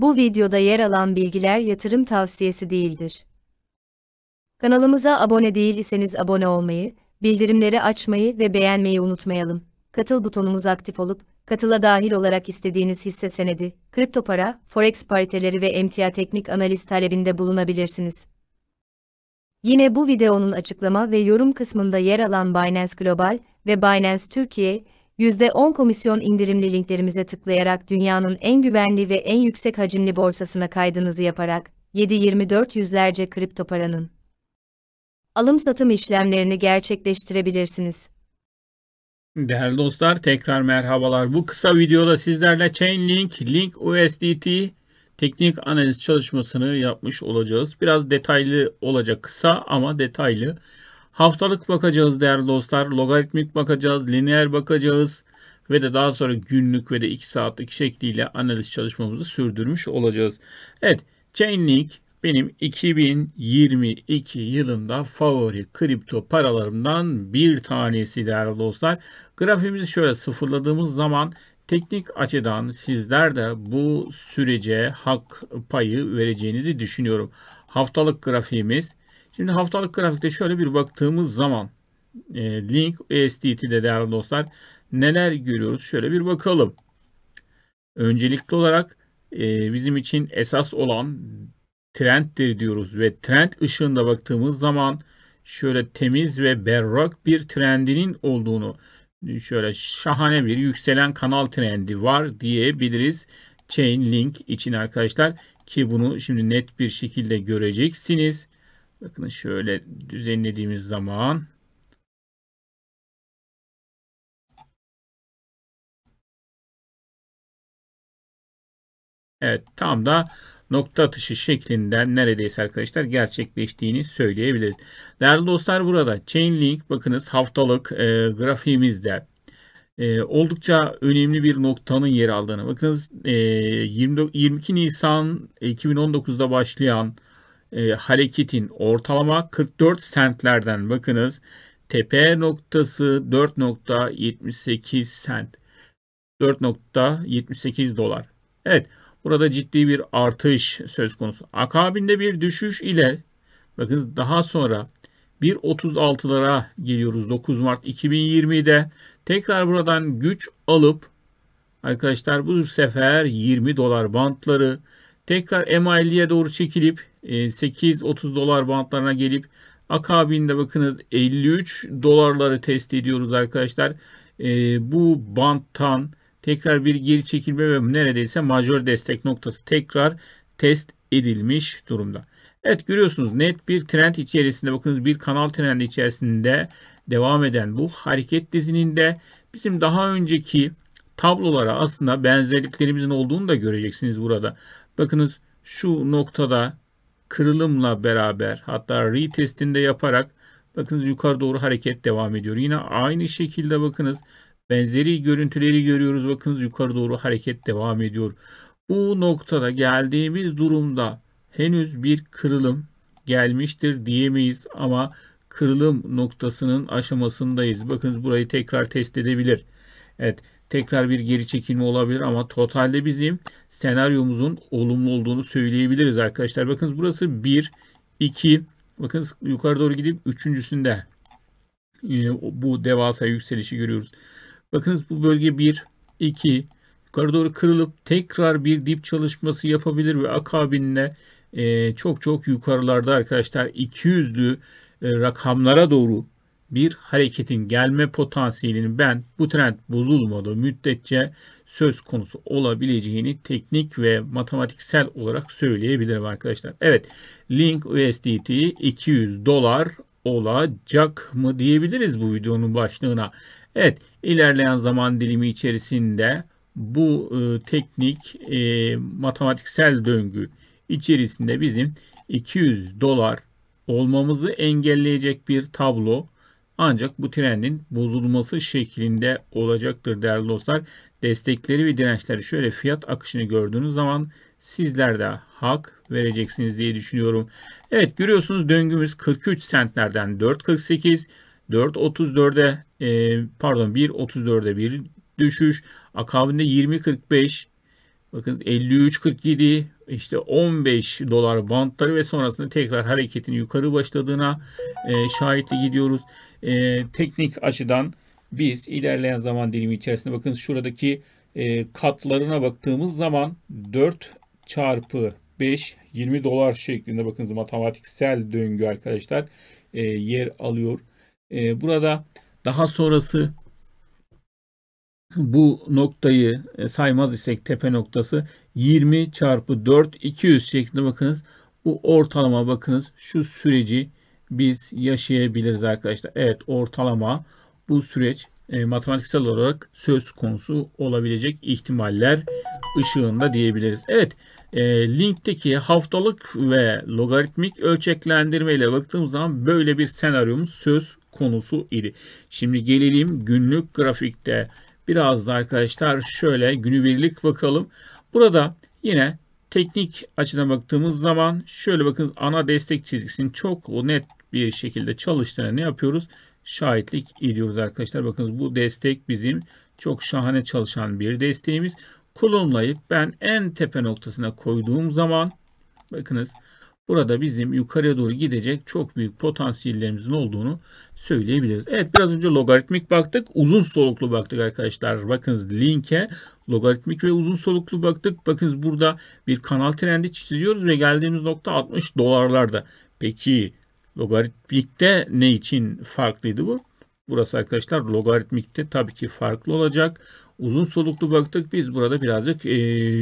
Bu videoda yer alan bilgiler yatırım tavsiyesi değildir. Kanalımıza abone değil iseniz abone olmayı, bildirimleri açmayı ve beğenmeyi unutmayalım. Katıl butonumuz aktif olup, katıla dahil olarak istediğiniz hisse senedi, kripto para, forex pariteleri ve emtia teknik analiz talebinde bulunabilirsiniz. Yine bu videonun açıklama ve yorum kısmında yer alan Binance Global ve Binance Türkiye, %10 komisyon indirimli linklerimize tıklayarak dünyanın en güvenli ve en yüksek hacimli borsasına kaydınızı yaparak 7-24 yüzlerce kripto paranın alım-satım işlemlerini gerçekleştirebilirsiniz. Değerli dostlar tekrar merhabalar. Bu kısa videoda sizlerle Chainlink, Link USDT teknik analiz çalışmasını yapmış olacağız. Biraz detaylı olacak kısa ama detaylı. Haftalık bakacağız değerli dostlar. Logaritmik bakacağız, lineer bakacağız ve de daha sonra günlük ve de 2 saatlik şekliyle analiz çalışmamızı sürdürmüş olacağız. Evet, Chainlink benim 2022 yılında favori kripto paralarımdan bir tanesi değerli dostlar. Grafimizi şöyle sıfırladığımız zaman teknik açıdan sizler de bu sürece hak payı vereceğinizi düşünüyorum. Haftalık grafiğimiz Şimdi haftalık grafikte şöyle bir baktığımız zaman e, Link ESDT'de değerli dostlar neler görüyoruz? Şöyle bir bakalım. Öncelikli olarak e, bizim için esas olan trenddir diyoruz ve trend ışığında baktığımız zaman şöyle temiz ve berrak bir trendinin olduğunu şöyle şahane bir yükselen kanal trendi var diyebiliriz. Chain link için arkadaşlar ki bunu şimdi net bir şekilde göreceksiniz. Bakın şöyle düzenlediğimiz zaman Evet tam da nokta atışı şeklinde neredeyse arkadaşlar gerçekleştiğini söyleyebiliriz. Değerli dostlar burada Chainlink bakınız haftalık e, grafiğimizde e, oldukça önemli bir noktanın yer aldığını. Bakınız e, 20, 22 Nisan 2019'da başlayan e, hareketin ortalama 44 sentlerden bakınız tepe noktası 4.78 sent 4.78 dolar. Evet burada ciddi bir artış söz konusu. Akabinde bir düşüş ile bakınız daha sonra 1.36'lara geliyoruz 9 Mart 2020'de. Tekrar buradan güç alıp arkadaşlar bu sefer 20 dolar bantları Tekrar ma doğru çekilip 8-30 e, dolar bantlarına gelip akabinde bakınız 53 dolarları test ediyoruz arkadaşlar. E, bu banttan tekrar bir geri çekilme ve neredeyse majör destek noktası tekrar test edilmiş durumda. Evet görüyorsunuz net bir trend içerisinde bakınız bir kanal trendi içerisinde devam eden bu hareket dizinin de bizim daha önceki tablolara aslında benzerliklerimizin olduğunu da göreceksiniz burada. Bakınız şu noktada kırılımla beraber hatta retestinde yaparak bakınız yukarı doğru hareket devam ediyor. Yine aynı şekilde bakınız benzeri görüntüleri görüyoruz. Bakınız yukarı doğru hareket devam ediyor. Bu noktada geldiğimiz durumda henüz bir kırılım gelmiştir diyemeyiz ama kırılım noktasının aşamasındayız. Bakınız burayı tekrar test edebilir. Evet tekrar bir geri çekilme olabilir ama totalde bizim senaryomuzun olumlu olduğunu söyleyebiliriz arkadaşlar. Bakınız burası 1, 2, bakın yukarı doğru gidip üçüncüsünde ee, bu devasa yükselişi görüyoruz. Bakınız bu bölge 1, 2, yukarı doğru kırılıp tekrar bir dip çalışması yapabilir ve akabinde e, çok çok yukarılarda arkadaşlar 200'lü e, rakamlara doğru bir hareketin gelme potansiyelinin ben bu trend bozulmadığı müddetçe söz konusu olabileceğini teknik ve matematiksel olarak söyleyebilirim arkadaşlar. Evet Link USDT 200 dolar olacak mı diyebiliriz bu videonun başlığına. Evet ilerleyen zaman dilimi içerisinde bu e, teknik e, matematiksel döngü içerisinde bizim 200 dolar olmamızı engelleyecek bir tablo ancak bu trendin bozulması şeklinde olacaktır değerli dostlar. Destekleri ve dirençleri şöyle fiyat akışını gördüğünüz zaman sizler de hak vereceksiniz diye düşünüyorum. Evet görüyorsunuz döngümüz 43 sentlerden 4.48, 4.34'e pardon 1.34'e bir düşüş. Akabinde 20.45 bakın 53.47 işte 15 dolar bantları ve sonrasında tekrar hareketin yukarı başladığına e, şahitli gidiyoruz e, teknik açıdan biz ilerleyen zaman dilimi içerisinde bakın şuradaki e, katlarına baktığımız zaman 4 çarpı 5 20 dolar şeklinde bakınız matematiksel döngü arkadaşlar e, yer alıyor. E, burada daha sonrası bu noktayı e, saymaz isek tepe noktası 20 çarpı 4 200 şeklinde bakınız. Bu ortalama bakınız şu süreci biz yaşayabiliriz arkadaşlar. Evet ortalama bu süreç e, matematiksel olarak söz konusu olabilecek ihtimaller ışığında diyebiliriz. Evet e, linkteki haftalık ve logaritmik ölçeklendirme ile baktığımız zaman böyle bir senaryomuz söz konusu idi. Şimdi gelelim günlük grafikte biraz da arkadaşlar şöyle günübirlik bakalım. Burada yine teknik açıdan baktığımız zaman şöyle bakınız ana destek çizgisini çok net bir şekilde çalıştığına ne yapıyoruz? Şahitlik ediyoruz arkadaşlar. Bakınız bu destek bizim çok şahane çalışan bir desteğimiz. Kulumlayıp ben en tepe noktasına koyduğum zaman bakınız burada bizim yukarıya doğru gidecek çok büyük potansiyellerimizin olduğunu söyleyebiliriz. Evet biraz önce logaritmik baktık. Uzun soluklu baktık arkadaşlar. Bakınız linke logaritmik ve uzun soluklu baktık. Bakınız burada bir kanal trendi çiziyoruz ve geldiğimiz nokta 60 dolarlarda. Peki Logaritmikte ne için farklıydı bu? Burası arkadaşlar logaritmikte tabii ki farklı olacak. Uzun soluklu baktık biz burada birazcık e,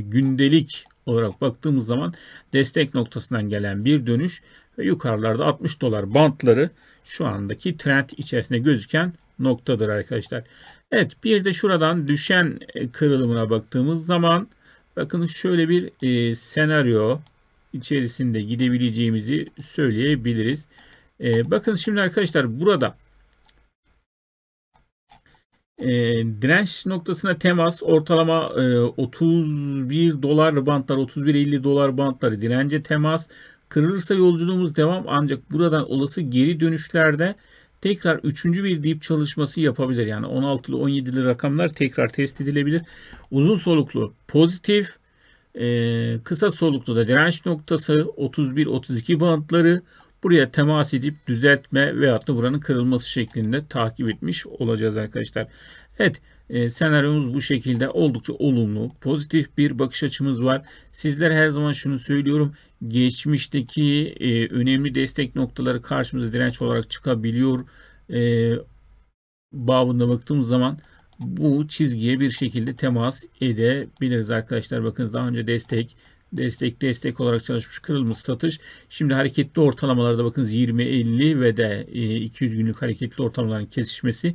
gündelik olarak baktığımız zaman destek noktasından gelen bir dönüş ve yukarılarda 60 dolar bantları şu andaki trend içerisinde gözüken noktadır arkadaşlar. Evet bir de şuradan düşen e, kırılımına baktığımız zaman bakın şöyle bir e, senaryo içerisinde gidebileceğimizi söyleyebiliriz. E, bakın şimdi arkadaşlar burada e, direnç noktasına temas ortalama e, 31 dolar bantlar 31.50 dolar bantları dirence temas kırılırsa yolculuğumuz devam ancak buradan olası geri dönüşlerde tekrar üçüncü bir dip çalışması yapabilir. Yani 16'lı 17'li rakamlar tekrar test edilebilir. Uzun soluklu pozitif e, kısa solukta da direnç noktası 31-32 bantları buraya temas edip düzeltme veyahut da buranın kırılması şeklinde takip etmiş olacağız arkadaşlar. Evet e, senaryomuz bu şekilde oldukça olumlu pozitif bir bakış açımız var. Sizler her zaman şunu söylüyorum geçmişteki e, önemli destek noktaları karşımıza direnç olarak çıkabiliyor. E, babında baktığımız zaman bu çizgiye bir şekilde temas edebiliriz arkadaşlar. Bakınız daha önce destek, destek, destek olarak çalışmış kırılmış satış. Şimdi hareketli ortalamalarda bakınız 20, 50 ve de 200 e, günlük hareketli ortalamaların kesişmesi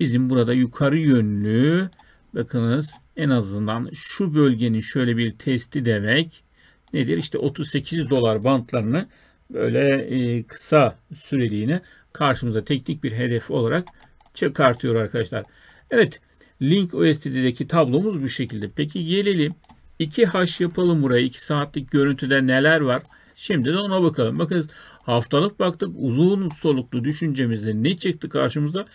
bizim burada yukarı yönlü bakınız en azından şu bölgenin şöyle bir testi demek nedir? İşte 38 dolar bantlarını böyle e, kısa süreliğine karşımıza teknik bir hedef olarak çıkartıyor arkadaşlar. Evet link OST'deki tablomuz bu şekilde. Peki gelelim 2H yapalım buraya. 2 saatlik görüntüde neler var? Şimdi de ona bakalım. Bakınız haftalık baktık uzun soluklu düşüncemizde ne çıktı karşımıza?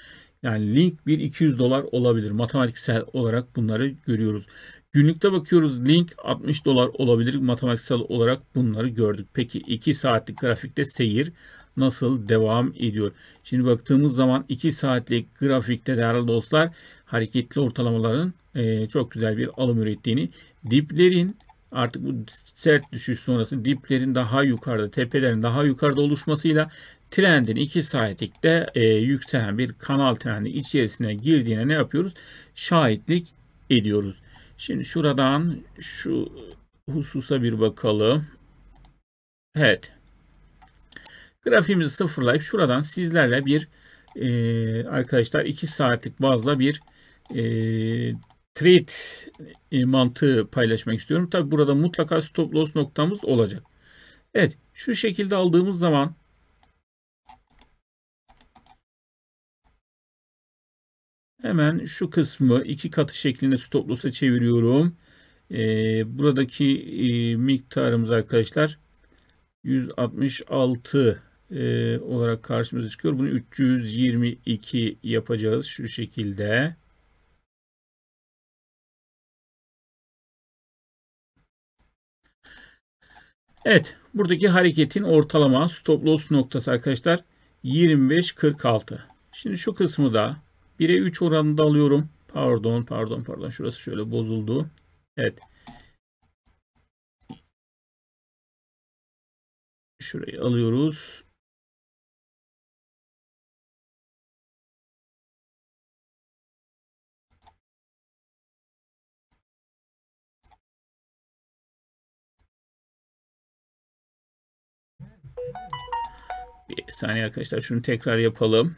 Yani link bir 200 dolar olabilir. Matematiksel olarak bunları görüyoruz. Günlükte bakıyoruz link 60 dolar olabilir. Matematiksel olarak bunları gördük. Peki 2 saatlik grafikte seyir nasıl devam ediyor? Şimdi baktığımız zaman 2 saatlik grafikte değerli dostlar hareketli ortalamaların e, çok güzel bir alım ürettiğini, diplerin artık bu sert düşüş sonrası diplerin daha yukarıda, tepelerin daha yukarıda oluşmasıyla trendin 2 saatlikte e, yükselen bir kanal trendi içerisine girdiğine ne yapıyoruz? Şahitlik ediyoruz. Şimdi şuradan şu hususa bir bakalım. Evet. Grafiğimizi sıfırlayıp şuradan sizlerle bir e, arkadaşlar 2 saatlik bazla bir e, trade e, mantığı paylaşmak istiyorum. Tabi burada mutlaka stop loss noktamız olacak. Evet şu şekilde aldığımız zaman hemen şu kısmı iki katı şeklinde stop loss'a çeviriyorum. E, buradaki e, miktarımız arkadaşlar 166 e, olarak karşımıza çıkıyor. Bunu 322 yapacağız şu şekilde. Evet. Buradaki hareketin ortalama stop loss noktası arkadaşlar 25.46. Şimdi şu kısmı da 1'e 3 oranında alıyorum. Pardon pardon pardon. Şurası şöyle bozuldu. Evet. Şurayı alıyoruz. Bir saniye arkadaşlar şunu tekrar yapalım.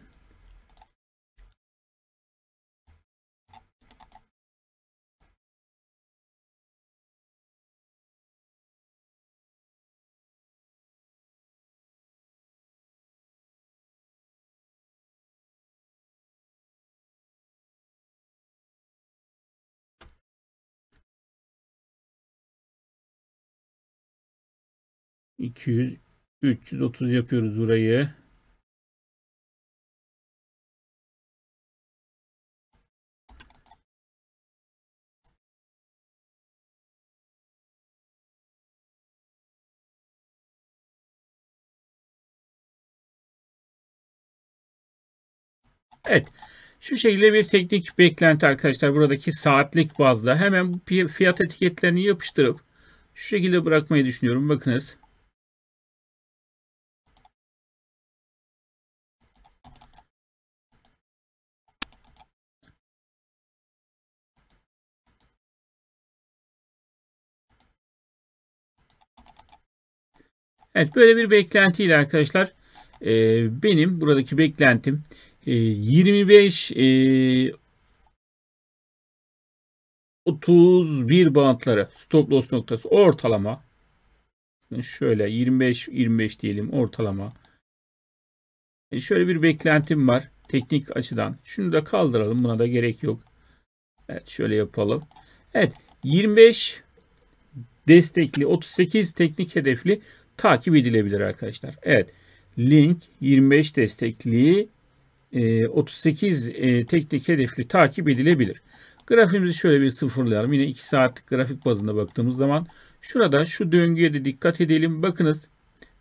iki yüz 330 yapıyoruz burayı. Evet. Şu şekilde bir teknik beklenti arkadaşlar. Buradaki saatlik bazda hemen fiyat etiketlerini yapıştırıp şu şekilde bırakmayı düşünüyorum. Bakınız. Evet böyle bir beklentiyle arkadaşlar e, benim buradaki beklentim e, 25 e, 31 bantları stop loss noktası ortalama şöyle 25 25 diyelim ortalama e, şöyle bir beklentim var teknik açıdan şunu da kaldıralım buna da gerek yok Evet şöyle yapalım evet 25 destekli 38 teknik hedefli takip edilebilir arkadaşlar. Evet. Link 25 destekli 38 e, e, teknik hedefli takip edilebilir. Grafimizi şöyle bir sıfırlayalım. Yine 2 saatlik grafik bazında baktığımız zaman şurada şu döngüye de dikkat edelim. Bakınız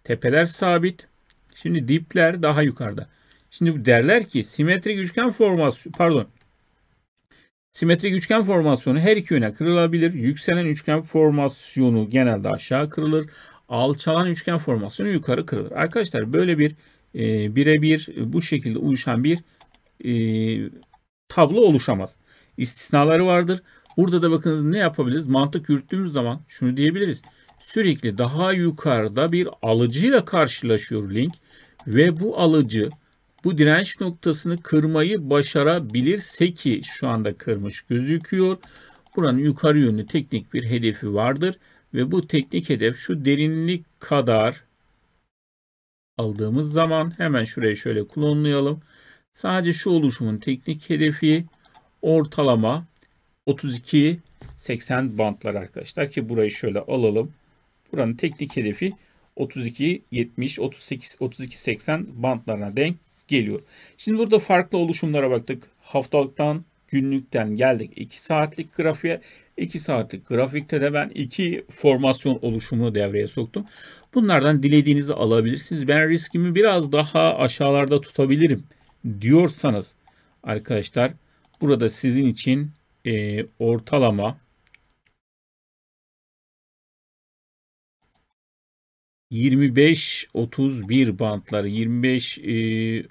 tepeler sabit. Şimdi dipler daha yukarıda. Şimdi derler ki simetrik üçgen formasyonu pardon simetrik üçgen formasyonu her iki yöne kırılabilir. Yükselen üçgen formasyonu genelde aşağı kırılır alçalan üçgen formasyonu yukarı kırılır. Arkadaşlar böyle bir e, birebir e, bu şekilde uyuşan bir e, tablo oluşamaz. İstisnaları vardır. Burada da bakınız ne yapabiliriz? Mantık yürüttüğümüz zaman şunu diyebiliriz. Sürekli daha yukarıda bir alıcıyla karşılaşıyor link ve bu alıcı bu direnç noktasını kırmayı başarabilirse ki şu anda kırmış gözüküyor. Buranın yukarı yönlü teknik bir hedefi vardır ve bu teknik hedef şu derinlik kadar aldığımız zaman hemen şuraya şöyle klonlayalım. Sadece şu oluşumun teknik hedefi ortalama 32-80 bantlar arkadaşlar ki burayı şöyle alalım. Buranın teknik hedefi 32 70 38 32 80 bantlarına denk geliyor. Şimdi burada farklı oluşumlara baktık. Haftalıktan günlükten geldik 2 saatlik grafiğe. 2 saatlik grafikte de ben iki formasyon oluşumunu devreye soktum. Bunlardan dilediğinizi alabilirsiniz. Ben riskimi biraz daha aşağılarda tutabilirim diyorsanız arkadaşlar burada sizin için e, ortalama 25-31 bantları 25-30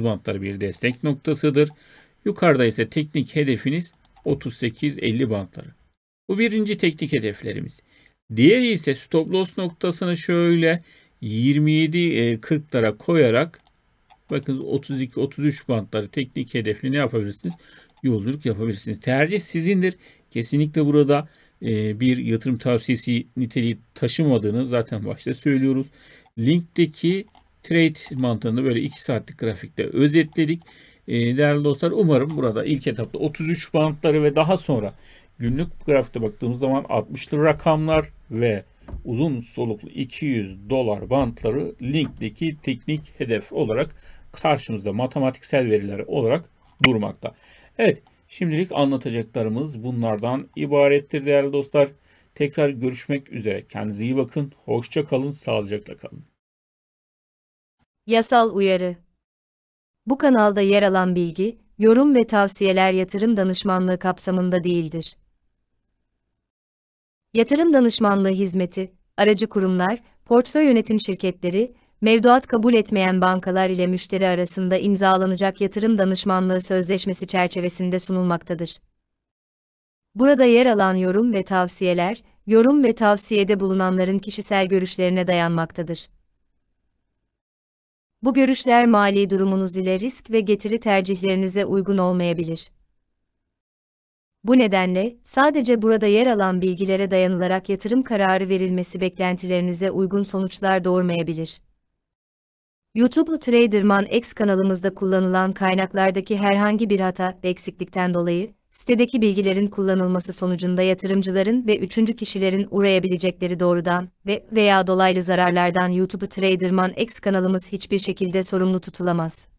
e, bantları bir destek noktasıdır. Yukarıda ise teknik hedefiniz 38-50 bantları. Bu birinci teknik hedeflerimiz. Diğeri ise stop loss noktasını şöyle 27-40'lara e, koyarak bakın 32-33 bantları teknik hedefli ne yapabilirsiniz? Yolculuk yapabilirsiniz. Tercih sizindir. Kesinlikle burada e, bir yatırım tavsiyesi niteliği taşımadığını zaten başta söylüyoruz. Linkteki trade mantığını böyle 2 saatlik grafikte özetledik. Ee, değerli dostlar umarım burada ilk etapta 33 bantları ve daha sonra günlük grafikte baktığımız zaman 60'lı rakamlar ve uzun soluklu 200 dolar bantları linkteki teknik hedef olarak karşımızda matematiksel veriler olarak durmakta. Evet şimdilik anlatacaklarımız bunlardan ibarettir değerli dostlar. Tekrar görüşmek üzere. Kendinize iyi bakın. Hoşça kalın. Sağlıcakla kalın. Yasal uyarı bu kanalda yer alan bilgi, yorum ve tavsiyeler yatırım danışmanlığı kapsamında değildir. Yatırım danışmanlığı hizmeti, aracı kurumlar, portföy yönetim şirketleri, mevduat kabul etmeyen bankalar ile müşteri arasında imzalanacak yatırım danışmanlığı sözleşmesi çerçevesinde sunulmaktadır. Burada yer alan yorum ve tavsiyeler, yorum ve tavsiyede bulunanların kişisel görüşlerine dayanmaktadır. Bu görüşler mali durumunuz ile risk ve getiri tercihlerinize uygun olmayabilir. Bu nedenle, sadece burada yer alan bilgilere dayanılarak yatırım kararı verilmesi beklentilerinize uygun sonuçlar doğurmayabilir. YouTube'lu Traderman X kanalımızda kullanılan kaynaklardaki herhangi bir hata, eksiklikten dolayı, sitedeki bilgilerin kullanılması sonucunda yatırımcıların ve üçüncü kişilerin uğrayabilecekleri doğrudan ve veya dolaylı zararlardan YouTube Traderman X kanalımız hiçbir şekilde sorumlu tutulamaz.